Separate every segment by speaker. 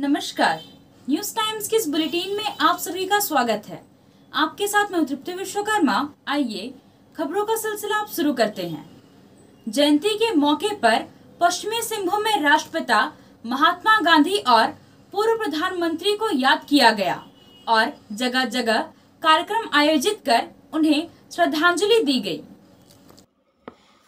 Speaker 1: नमस्कार news times के इस बुलेटिन में आप सभी का स्वागत है आपके साथ मैं तृप्ति विश्वकर्मा आइए खबरों का सिलसिला आप शुरू करते हैं जयंती के मौके पर पश्चिमी सिंहभूम में राष्ट्रपिता महात्मा गांधी और पूर्व प्रधानमंत्री को याद किया गया और जगह जगह कार्यक्रम आयोजित कर उन्हें श्रद्धांजलि दी गई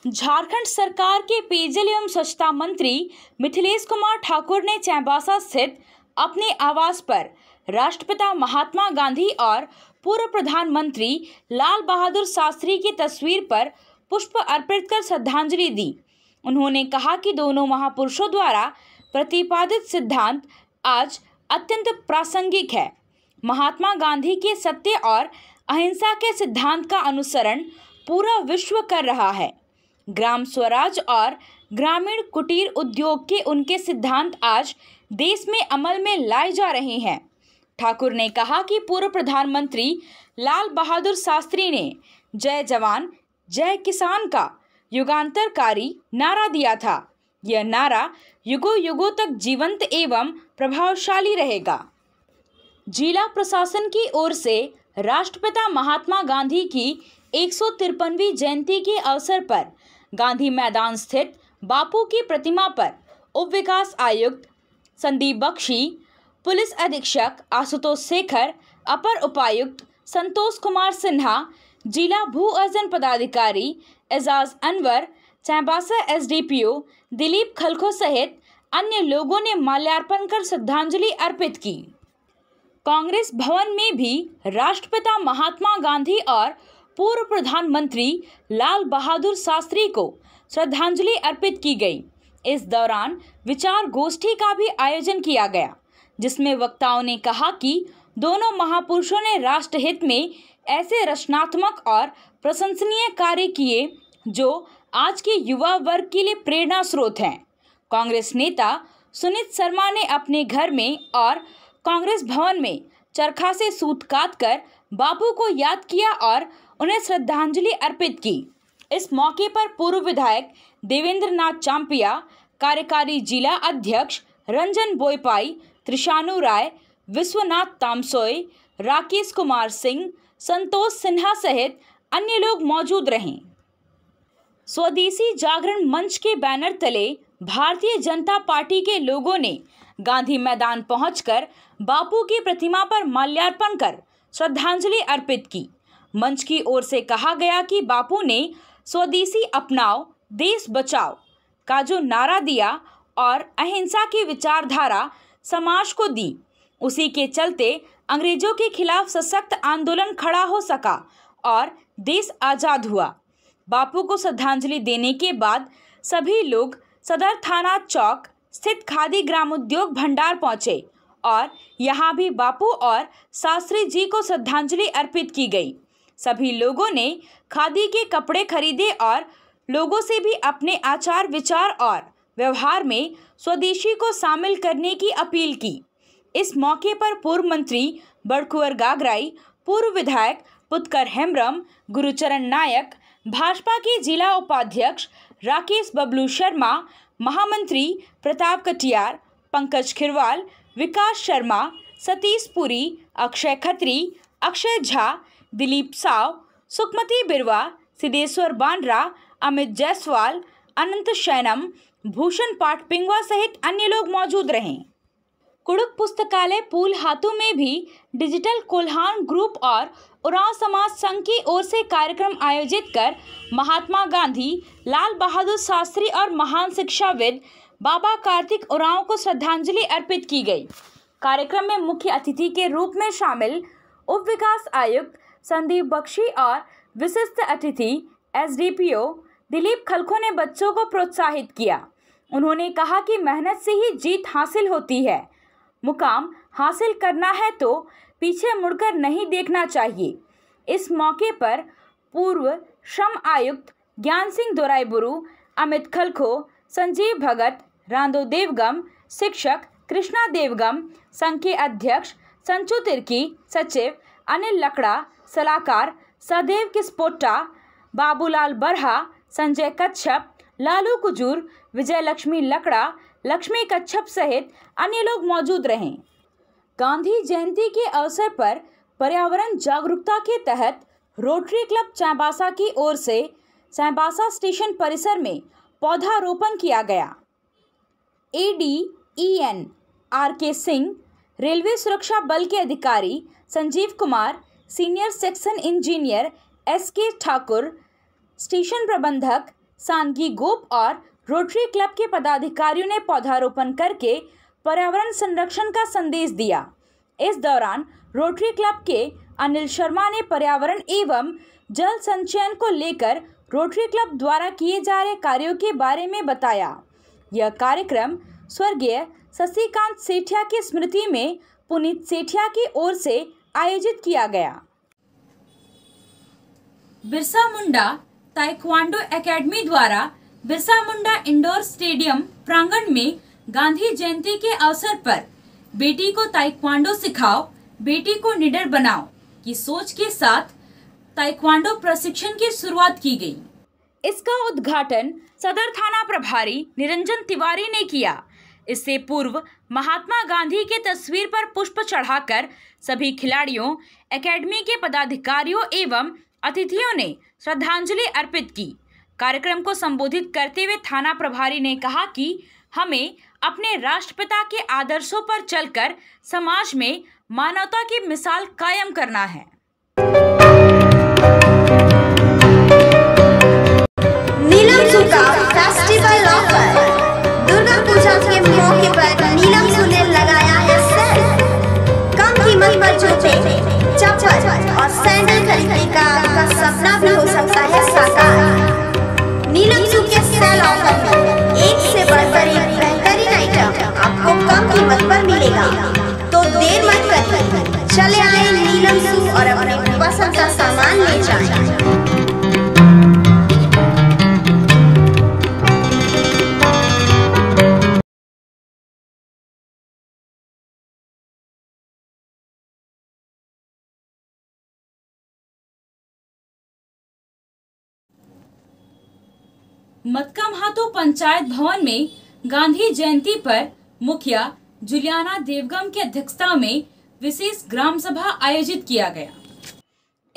Speaker 1: झारखंड सरकार के पेयजल एवं स्वच्छता मंत्री मिथिलेश कुमार ठाकुर ने चैंबासा स्थित अपने आवास पर राष्ट्रपिता महात्मा गांधी और पूर्व प्रधानमंत्री लाल बहादुर शास्त्री की तस्वीर पर पुष्प अर्पित कर श्रद्धांजलि दी उन्होंने कहा कि दोनों महापुरुषों द्वारा प्रतिपादित सिद्धांत आज अत्यंत प्रासंगिक है महात्मा गांधी के सत्य और अहिंसा के सिद्धांत का अनुसरण पूरा विश्व कर रहा है ग्राम स्वराज और ग्रामीण कुटीर उद्योग के उनके सिद्धांत आज देश में अमल में लाए जा रहे हैं ठाकुर ने कहा कि पूर्व प्रधानमंत्री लाल बहादुर शास्त्री ने जय जवान जय किसान का युगांतरकारी नारा दिया था यह नारा युगो युगों तक जीवंत एवं प्रभावशाली रहेगा जिला प्रशासन की ओर से राष्ट्रपिता महात्मा गांधी की एक जयंती के अवसर पर गांधी मैदान स्थित बापू की प्रतिमा पर उप विकास आयुक्त संदीप बख्शी पुलिस अधीक्षक आशुतोष शेखर अपर उपायुक्त संतोष कुमार सिन्हा जिला भू अर्जन पदाधिकारी एजाज अनवर चैंबासा एसडीपीओ दिलीप खलखो सहित अन्य लोगों ने माल्यार्पण कर श्रद्धांजलि अर्पित की कांग्रेस भवन में भी राष्ट्रपिता महात्मा गांधी और पूर्व प्रधानमंत्री लाल बहादुर शास्त्री को श्रद्धांजलि अर्पित की गई इस दौरान विचार गोष्ठी का भी आयोजन किया गया जिसमें वक्ताओं ने कहा कि दोनों महापुरुषों ने राष्ट्रहित में ऐसे रचनात्मक और प्रशंसनीय कार्य किए जो आज के युवा वर्ग के लिए प्रेरणा स्रोत हैं कांग्रेस नेता सुनीत शर्मा ने अपने घर में और कांग्रेस भवन में चरखा से सूत काट कर बापू को याद किया और उन्हें श्रद्धांजलि अर्पित की इस मौके पर पूर्व विधायक देवेंद्र नाथ चांपिया कार्यकारी जिला अध्यक्ष रंजन बोईपाई त्रिशानु राय विश्वनाथ तामसोय राकेश कुमार सिंह संतोष सिन्हा सहित अन्य लोग मौजूद रहे स्वदेशी जागरण मंच के बैनर तले भारतीय जनता पार्टी के लोगों ने गांधी मैदान पहुंचकर बापू की प्रतिमा पर माल्यार्पण कर श्रद्धांजलि अर्पित की मंच की ओर से कहा गया कि बापू ने स्वदेशी अपनाओ देश बचाओ का जो नारा दिया और अहिंसा की विचारधारा समाज को दी उसी के चलते अंग्रेजों के खिलाफ सशक्त आंदोलन खड़ा हो सका और देश आज़ाद हुआ बापू को श्रद्धांजलि देने के बाद सभी लोग सदर थाना चौक स्थित खादी ग्रामोद्योग भंडार पहुंचे और यहां भी बापू और शास्त्री जी को श्रद्धांजलि अर्पित की गई सभी लोगों ने खादी के कपड़े खरीदे और लोगों से भी अपने आचार विचार और व्यवहार में स्वदेशी को शामिल करने की अपील की इस मौके पर पूर्व मंत्री बड़कुअर गागराई पूर्व विधायक पुतकर हेम्ब्रम गुरुचरण नायक भाजपा के जिला उपाध्यक्ष राकेश बबलू शर्मा महामंत्री प्रताप कटियार पंकज खिरवाल विकास शर्मा सतीश पुरी अक्षय खत्री अक्षय झा दिलीप साव सुखमती बिरवा सिद्धेश्वर बांड्रा अमित जायसवाल अनंत शैनम भूषण पाठ पिंगवा सहित अन्य लोग मौजूद रहे कुड़ुक पुस्तकालय पुल हाथों में भी डिजिटल कोल्हान ग्रुप और उरांव समाज संघ की ओर से कार्यक्रम आयोजित कर महात्मा गांधी लाल बहादुर शास्त्री और महान शिक्षाविद बाबा कार्तिक उरांव को श्रद्धांजलि अर्पित की गई कार्यक्रम में मुख्य अतिथि के रूप में शामिल उप विकास आयुक्त संदीप बख्शी और विशिष्ट अतिथि एसडीपीओ दिलीप खलखो ने बच्चों को प्रोत्साहित किया उन्होंने कहा कि मेहनत से ही जीत हासिल होती है मुकाम हासिल करना है तो पीछे मुड़कर नहीं देखना चाहिए इस मौके पर पूर्व श्रम आयुक्त ज्ञान सिंह दोरायबुरु अमित खलखो संजीव भगत रांदो देवगम शिक्षक कृष्णा देवगम संघ के अध्यक्ष संचू तिर्की सचिव अनिल लकड़ा सलाहकार सदैव किस्पोट्टा बाबूलाल बरहा संजय कच्छप लालू कुजूर विजय लक्ष्मी लकड़ा लक्ष्मी कच्छप सहित अन्य लोग मौजूद रहे गांधी जयंती के अवसर पर पर्यावरण जागरूकता के तहत रोटरी क्लब चैबासा की ओर से चैबासा स्टेशन परिसर में पौधारोपण किया गया A D E N R K Singh railway सुरक्षा बल के अधिकारी Sanjeev Kumar senior section engineer S K Thakur station प्रबंधक सानगी गोप और रोटरी क्लब के पदाधिकारियों ने पौधारोपण करके पर्यावरण संरक्षण का संदेश दिया इस दौरान रोटरी क्लब के अनिल शर्मा ने पर्यावरण एवं जल संचयन को लेकर रोटरी क्लब द्वारा किए जा रहे कार्यों के बारे में बताया यह कार्यक्रम स्वर्गीय शशिकांत सेठिया की स्मृति में पुनीत सेठिया की ओर से आयोजित किया गया बिरसा मुंडा ताइक्वांडो एकेडमी द्वारा बिरसा मुंडा इंडोर स्टेडियम प्रांगण में गांधी जयंती के अवसर पर बेटी को ताइक्वांडो सिखाओ बेटी को निडर बनाओ की सोच के साथ ताइक्वांडो प्रशिक्षण की शुरुआत की गई इसका उद्घाटन सदर थाना प्रभारी निरंजन तिवारी ने किया इससे पूर्व महात्मा गांधी के तस्वीर पर पुष्प चढ़ाकर सभी खिलाड़ियों एकेडमी के पदाधिकारियों एवं अतिथियों ने श्रद्धांजलि अर्पित की कार्यक्रम को संबोधित करते हुए थाना प्रभारी ने कहा कि हमें अपने राष्ट्रपिता के आदर्शों पर चलकर समाज में मानवता की मिसाल कायम करना है देर मत कर चले आए नीलम सू और अपने पसंद का सामान ले जाए मतकम हाथों पंचायत भवन में गांधी जयंती पर मुखिया जुलियाना देवगम की अध्यक्षता में विशेष ग्राम सभा आयोजित किया गया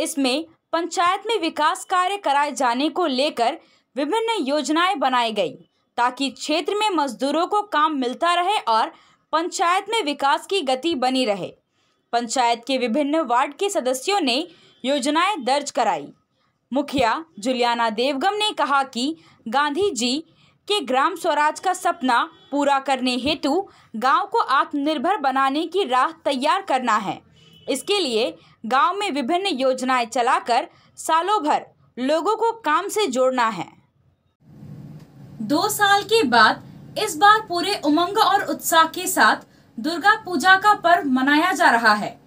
Speaker 1: इसमें पंचायत में विकास कार्य कराए जाने को लेकर विभिन्न योजनाएं बनाई गई ताकि क्षेत्र में मजदूरों को काम मिलता रहे और पंचायत में विकास की गति बनी रहे पंचायत के विभिन्न वार्ड के सदस्यों ने योजनाएं दर्ज कराई मुखिया जुलियाना देवगम ने कहा कि गांधी जी कि ग्राम स्वराज का सपना पूरा करने हेतु गांव को आत्मनिर्भर बनाने की राह तैयार करना है इसके लिए गांव में विभिन्न योजनाएं चलाकर सालों भर लोगों को काम से जोड़ना है दो साल के बाद इस बार पूरे उमंग और उत्साह के साथ दुर्गा पूजा का पर्व मनाया जा रहा है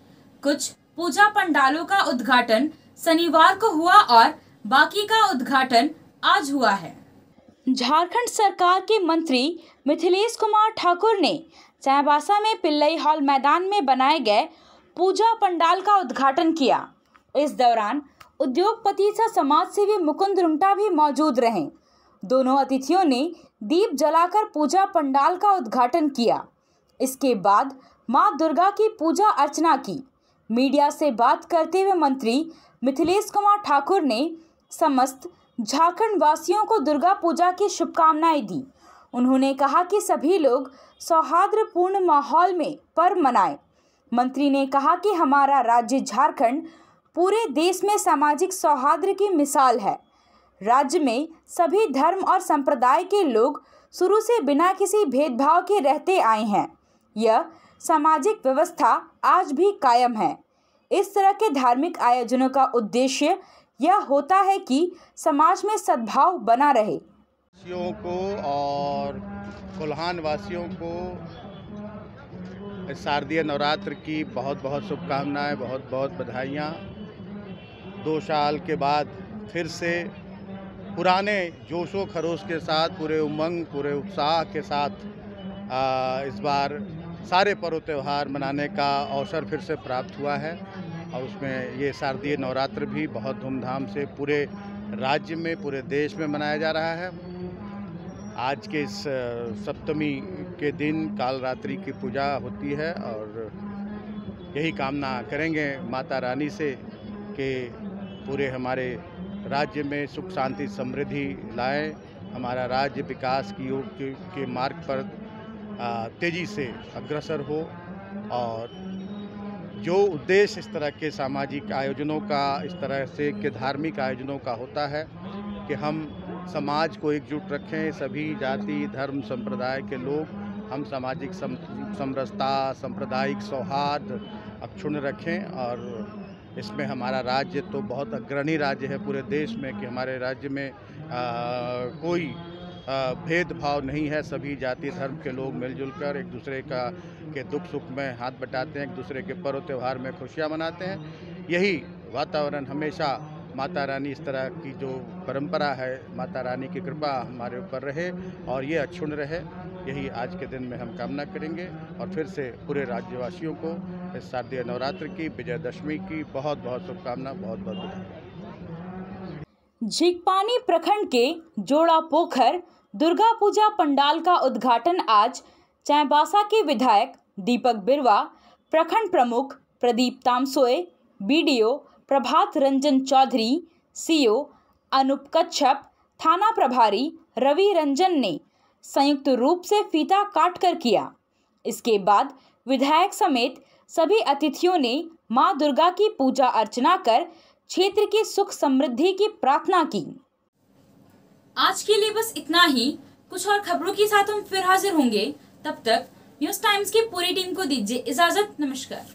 Speaker 1: कुछ पूजा पंडालों का उद्घाटन शनिवार को हुआ और बाकी का उद्घाटन आज हुआ है झारखंड सरकार के मंत्री मिथिलेश कुमार ठाकुर ने चाईबासा में पिल्लई हॉल मैदान में बनाए गए पूजा पंडाल का उद्घाटन किया इस दौरान उद्योगपति सा समाज सेवी मुकुंद रुमटा भी मौजूद रहे दोनों अतिथियों ने दीप जलाकर पूजा पंडाल का उद्घाटन किया इसके बाद मां दुर्गा की पूजा अर्चना की मीडिया से बात करते हुए मंत्री मिथिलेश कुमार ठाकुर ने समस्त झारखंड वासियों को दुर्गा पूजा की शुभकामनाएं दी उन्होंने कहा कि सभी लोग सौहार्दपूर्ण माहौल में पर्व मनाएं मंत्री ने कहा कि हमारा राज्य झारखंड पूरे देश में सामाजिक सौहार्द की मिसाल है राज्य में सभी धर्म और संप्रदाय के लोग शुरू से बिना किसी भेदभाव के रहते आए हैं यह सामाजिक व्यवस्था आज भी कायम है इस तरह के धार्मिक आयोजनों का उद्देश्य यह होता है कि समाज में सद्भाव बना रहे को और कुल्हान वासियों को
Speaker 2: शारदीय नवरात्र की बहुत बहुत शुभकामनाएं बहुत बहुत बधाइयाँ दो साल के बाद फिर से पुराने जोशो खरोश के साथ पूरे उमंग पूरे उत्साह के साथ आ, इस बार सारे पर्व त्यौहार मनाने का अवसर फिर से प्राप्त हुआ है और उसमें ये शारदीय नवरात्र भी बहुत धूमधाम से पूरे राज्य में पूरे देश में मनाया जा रहा है आज के इस सप्तमी के दिन काल रात्रि की पूजा होती है और यही कामना करेंगे माता रानी से कि पूरे हमारे राज्य में सुख शांति समृद्धि लाएं हमारा राज्य विकास की योग के, के मार्ग पर तेज़ी से अग्रसर हो और जो उद्देश्य इस तरह के सामाजिक आयोजनों का इस तरह से के धार्मिक आयोजनों का होता है कि हम समाज को एकजुट रखें सभी जाति धर्म संप्रदाय के लोग हम सामाजिक सम, समरसता सांप्रदायिक सौहार्द अक्षुण रखें और इसमें हमारा राज्य तो बहुत अग्रणी राज्य है पूरे देश में कि हमारे राज्य में आ, कोई भेदभाव नहीं है सभी जाति धर्म के लोग मिलजुल कर एक दूसरे का के दुख सुख में हाथ बटाते हैं एक दूसरे के पर्व त्यौहार में खुशियाँ मनाते हैं यही वातावरण हमेशा माता रानी इस तरह की जो परंपरा है माता रानी की कृपा हमारे ऊपर रहे और ये अक्षुण रहे यही आज के दिन में हम कामना करेंगे और फिर से पूरे राज्यवासियों को इस शारदीय नवरात्र की विजयदशमी की बहुत बहुत शुभकामना बहुत बहुत धन्यवाद
Speaker 1: झिकपानी प्रखंड के जोड़ा पोखर दुर्गा पूजा पंडाल का उद्घाटन आज चैबासा के विधायक दीपक बिरवा प्रखंड प्रमुख प्रदीप तामसोय बीडीओ प्रभात रंजन चौधरी सीओ अनुप कच्छप थाना प्रभारी रवि रंजन ने संयुक्त रूप से फीता काटकर किया इसके बाद विधायक समेत सभी अतिथियों ने मां दुर्गा की पूजा अर्चना कर क्षेत्र की सुख समृद्धि की प्रार्थना की आज के लिए बस इतना ही कुछ और खबरों के साथ हम फिर हाजिर होंगे तब तक न्यूज टाइम्स की पूरी टीम को दीजिए इजाजत नमस्कार